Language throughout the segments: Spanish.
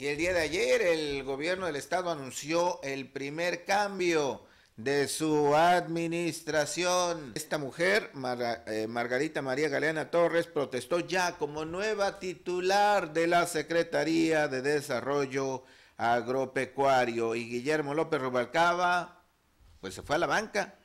Y el día de ayer el gobierno del estado anunció el primer cambio de su administración. Esta mujer, eh, Margarita María Galeana Torres, protestó ya como nueva titular de la Secretaría de Desarrollo Agropecuario y Guillermo López Rubalcaba, pues se fue a la banca.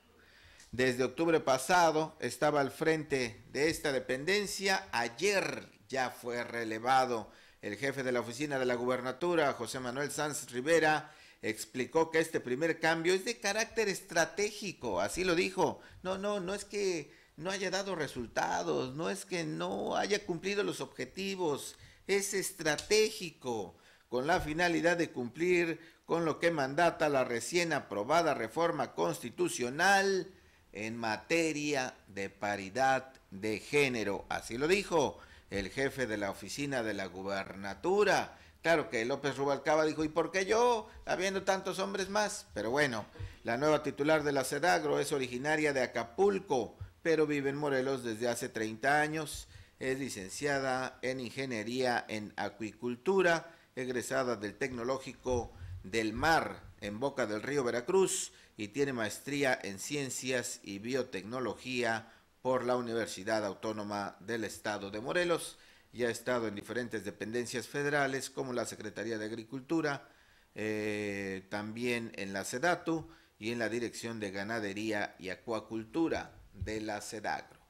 Desde octubre pasado estaba al frente de esta dependencia, ayer ya fue relevado el jefe de la oficina de la gubernatura, José Manuel Sanz Rivera, explicó que este primer cambio es de carácter estratégico, así lo dijo. No, no, no es que no haya dado resultados, no es que no haya cumplido los objetivos, es estratégico con la finalidad de cumplir con lo que mandata la recién aprobada reforma constitucional en materia de paridad de género. Así lo dijo el jefe de la oficina de la gubernatura. Claro que López Rubalcaba dijo, ¿y por qué yo? Habiendo tantos hombres más. Pero bueno, la nueva titular de la CEDAGRO es originaria de Acapulco, pero vive en Morelos desde hace 30 años. Es licenciada en Ingeniería en Acuicultura, egresada del Tecnológico del Mar en Boca del Río Veracruz y tiene maestría en Ciencias y Biotecnología por la Universidad Autónoma del Estado de Morelos y ha estado en diferentes dependencias federales como la Secretaría de Agricultura, eh, también en la SEDATU y en la Dirección de Ganadería y Acuacultura de la SEDAGRO.